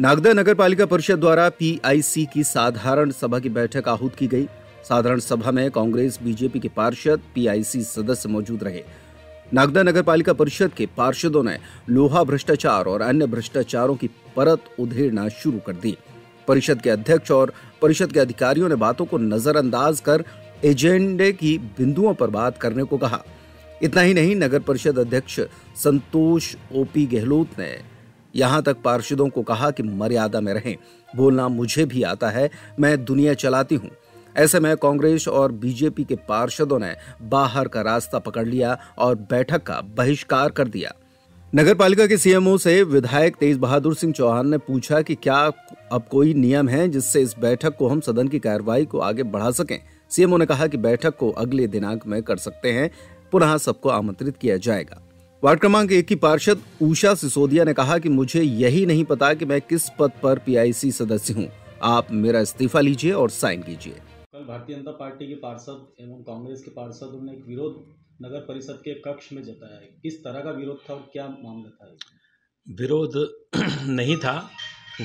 नागदा नगर पालिका परिषद द्वारा पीआईसी की साधारण सभा की बैठक आहूत की गई साधारण सभा में कांग्रेस बीजेपी के पार्षद पीआईसी सदस्य मौजूद रहे नागदा नगर पालिका परिषद के पार्षदों ने लोहा भ्रष्टाचार और अन्य भ्रष्टाचारों की परत उधेड़ना शुरू कर दी परिषद के अध्यक्ष और परिषद के अधिकारियों ने बातों को नजरअंदाज कर एजेंडे की बिंदुओं पर बात करने को कहा इतना ही नहीं नगर परिषद अध्यक्ष संतोष ओपी गहलोत ने यहाँ तक पार्षदों को कहा कि मर्यादा में रहें बोलना मुझे भी आता है मैं दुनिया चलाती हूँ ऐसे में कांग्रेस और बीजेपी के पार्षदों ने बाहर का रास्ता पकड़ लिया और बैठक का बहिष्कार कर दिया नगर पालिका के सीएमओ से विधायक तेज बहादुर सिंह चौहान ने पूछा कि क्या अब कोई नियम है जिससे इस बैठक को हम सदन की कार्यवाही को आगे बढ़ा सकें सीएमओ ने कहा कि बैठक को अगले दिनांक में कर सकते हैं पुनः सबको आमंत्रित किया जाएगा वार्ड क्रमांक एक की पार्षद उषा सिसोदिया ने कहा कि मुझे यही नहीं पता कि मैं किस पद पर पीआईसी सदस्य हूं। आप मेरा इस्तीफा लीजिए और साइन कीजिए कल भारतीय जनता पार्टी के पार्षद एवं कांग्रेस के पार्षद ने एक विरोध नगर परिषद के कक्ष में जताया है किस तरह का विरोध था और क्या मामला था विरोध नहीं था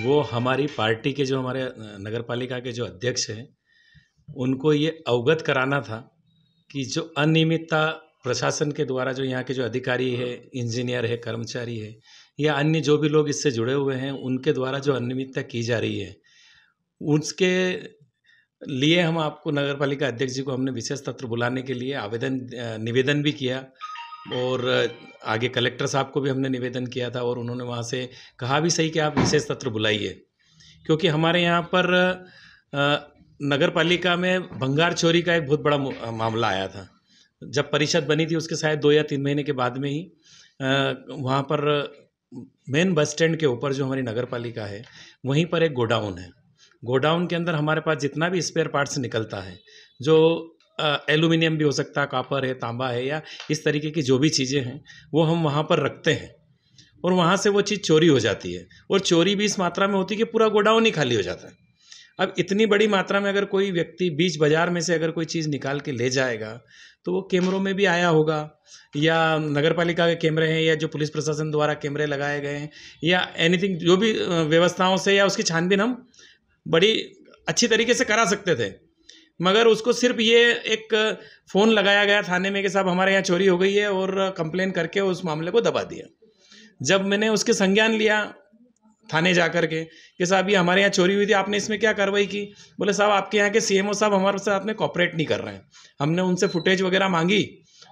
वो हमारी पार्टी के जो हमारे नगर पालिका के जो अध्यक्ष हैं उनको ये अवगत कराना था कि जो अनियमितता प्रशासन के द्वारा जो यहाँ के जो अधिकारी है इंजीनियर है कर्मचारी है या अन्य जो भी लोग इससे जुड़े हुए हैं उनके द्वारा जो अनियमितता की जा रही है उसके लिए हम आपको नगर पालिका अध्यक्ष जी को हमने विशेष तत्र बुलाने के लिए आवेदन निवेदन भी किया और आगे कलेक्टर साहब को भी हमने निवेदन किया था और उन्होंने वहाँ से कहा भी सही कि आप विशेष तत्र बुलाइए क्योंकि हमारे यहाँ पर नगर पालिका में भंगार चोरी का एक बहुत बड़ा मामला आया था जब परिषद बनी थी उसके शायद दो या तीन महीने के बाद में ही वहाँ पर मेन बस स्टैंड के ऊपर जो हमारी नगर पालिका है वहीं पर एक गोडाउन है गोडाउन के अंदर हमारे पास जितना भी स्पेयर पार्ट्स निकलता है जो एल्यूमिनियम भी हो सकता है कापर है तांबा है या इस तरीके की जो भी चीज़ें हैं वो हम वहाँ पर रखते हैं और वहाँ से वो चीज़ चोरी हो जाती है और चोरी भी इस मात्रा में होती है कि पूरा गोडाउन ही खाली हो जाता है अब इतनी बड़ी मात्रा में अगर कोई व्यक्ति बीच बाजार में से अगर कोई चीज़ निकाल के ले जाएगा तो वो कैमरों में भी आया होगा या नगर पालिका के कैमरे हैं या जो पुलिस प्रशासन द्वारा कैमरे लगाए गए हैं या एनीथिंग जो भी व्यवस्थाओं से या उसकी छानबीन हम बड़ी अच्छी तरीके से करा सकते थे मगर उसको सिर्फ ये एक फ़ोन लगाया गया थाने में कि साहब हमारे यहाँ चोरी हो गई है और कंप्लेन करके उस मामले को दबा दिया जब मैंने उसके संज्ञान लिया थाने जा करके के कि साहब ये हमारे यहाँ चोरी हुई थी आपने इसमें क्या कार्रवाई की बोले साहब आपके यहाँ के सीएमओ साहब हमारे साथ में कॉपरेट नहीं कर रहे हैं हमने उनसे फुटेज वगैरह मांगी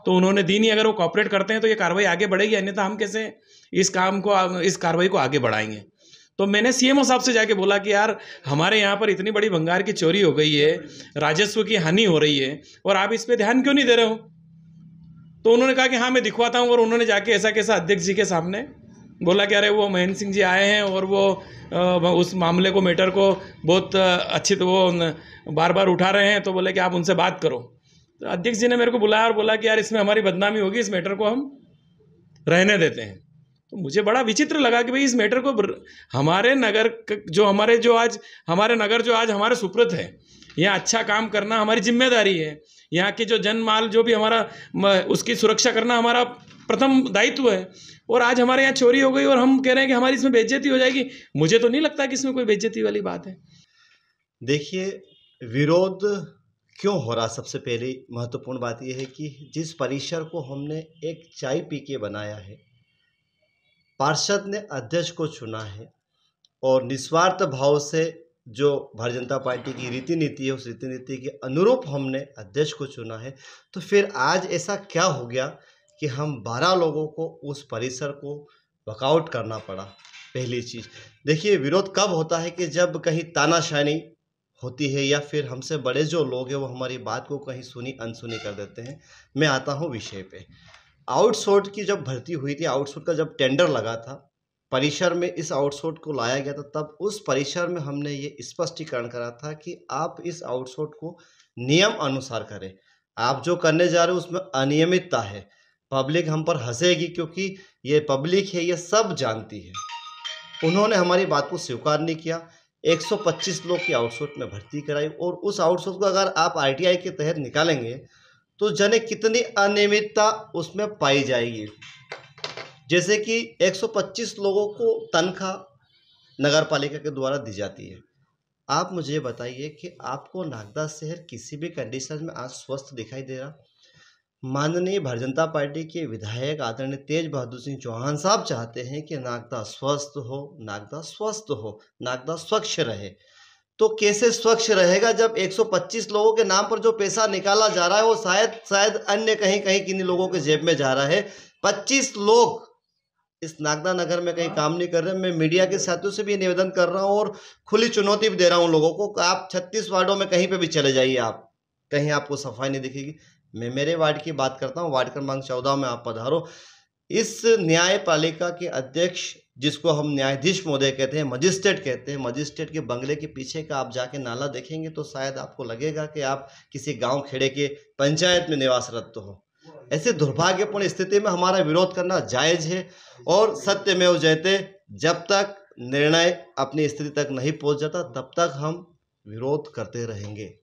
तो उन्होंने दी नहीं अगर वो कॉपरेट करते हैं तो ये कार्रवाई आगे बढ़ेगी अन्यथा हम कैसे इस काम को इस कार्रवाई को आगे बढ़ाएंगे तो मैंने सीएमओ साहब से जाके बोला कि यार हमारे यहाँ पर इतनी बड़ी भंगार की चोरी हो गई है राजस्व की हानि हो रही है और आप इस पर ध्यान क्यों नहीं दे रहे हो तो उन्होंने कहा कि हाँ मैं दिखवाता हूँ और उन्होंने जाके ऐसा कैसा अध्यक्ष जी के सामने बोला कि अरे वो महेंद्र सिंह जी आए हैं और वो उस मामले को मैटर को बहुत अच्छे तो वो बार बार उठा रहे हैं तो बोले कि आप उनसे बात करो तो अध्यक्ष जी ने मेरे को बुलाया और बोला कि यार इसमें हमारी बदनामी होगी इस मैटर को हम रहने देते हैं तो मुझे बड़ा विचित्र लगा कि भाई इस मैटर को हमारे नगर जो हमारे जो आज हमारे नगर जो आज हमारे सुप्रत है यहाँ अच्छा काम करना हमारी जिम्मेदारी है यहाँ के जो जनमाल जो भी हमारा उसकी सुरक्षा करना हमारा प्रथम दायित्व है और आज हमारे यहाँ चोरी हो गई और हम कह रहे हैं कि हमारी इसमें बेज्जती हो जाएगी मुझे तो नहीं लगता कि इसमें कोई बेज्जती वाली बात है देखिए विरोध क्यों हो रहा सबसे पहली महत्वपूर्ण बात यह है कि जिस परिसर को हमने एक चाय पी के बनाया है पार्षद ने अध्यक्ष को चुना है और निस्वार्थ भाव से जो भारतीय जनता पार्टी की रीति नीति है उस रीति नीति के अनुरूप हमने अध्यक्ष को चुना है तो फिर आज ऐसा क्या हो गया कि हम बारह लोगों को उस परिसर को वर्कआउट करना पड़ा पहली चीज़ देखिए विरोध कब होता है कि जब कहीं तानाशाही होती है या फिर हमसे बड़े जो लोग हैं वो हमारी बात को कहीं सुनी अनसुनी कर देते हैं मैं आता हूँ विषय पे आउटसोर्ट की जब भर्ती हुई थी आउटसोर्ट का जब टेंडर लगा था परिसर में इस आउटसोर्ट को लाया गया था तब उस परिसर में हमने ये स्पष्टीकरण करा था कि आप इस आउटसोर्ट को नियम अनुसार करें आप जो करने जा रहे हो उसमें अनियमितता है पब्लिक हम पर हंसेगी क्योंकि ये पब्लिक है ये सब जानती है उन्होंने हमारी बात को स्वीकार नहीं किया 125 लोग की आउटसोर्स में भर्ती कराई और उस आउटसोर्स को अगर आप आईटीआई के तहत निकालेंगे तो जने कितनी अनियमितता उसमें पाई जाएगी जैसे कि 125 लोगों को तनख्वाह नगर पालिका के द्वारा दी जाती है आप मुझे बताइए कि आपको नागदा शहर किसी भी कंडीशन में आज स्वस्थ दिखाई दे रहा माननीय भारतीय जनता पार्टी के विधायक आदरणीय तेज बहादुर सिंह चौहान साहब चाहते हैं कि नागदा स्वस्थ हो नागदा स्वस्थ हो नागदा स्वच्छ रहे तो कैसे स्वच्छ रहेगा जब 125 लोगों के नाम पर जो पैसा निकाला जा रहा है वो शायद शायद अन्य कहीं कहीं किन्हीं लोगों के जेब में जा रहा है 25 लोग इस नागदा नगर में कहीं काम नहीं कर रहे मैं मीडिया के साथियों से भी निवेदन कर रहा हूँ और खुली चुनौती भी दे रहा हूँ लोगों को आप छत्तीस वार्डों में कहीं पर भी चले जाइए आप कहीं आपको सफाई नहीं दिखेगी मैं मेरे वार्ड की बात करता हूँ वार्ड क्रमांक चौदह में आप पधारो इस न्यायपालिका के अध्यक्ष जिसको हम न्यायाधीश महोदय कहते हैं मजिस्ट्रेट कहते हैं मजिस्ट्रेट के बंगले के पीछे का आप जाके नाला देखेंगे तो शायद आपको लगेगा कि आप किसी गांव खेड़े के पंचायत में निवासरत तो हो ऐसे दुर्भाग्यपूर्ण स्थिति में हमारा विरोध करना जायज है और सत्य में जयते जब तक निर्णय अपनी स्थिति तक नहीं पहुंच जाता तब तक हम विरोध करते रहेंगे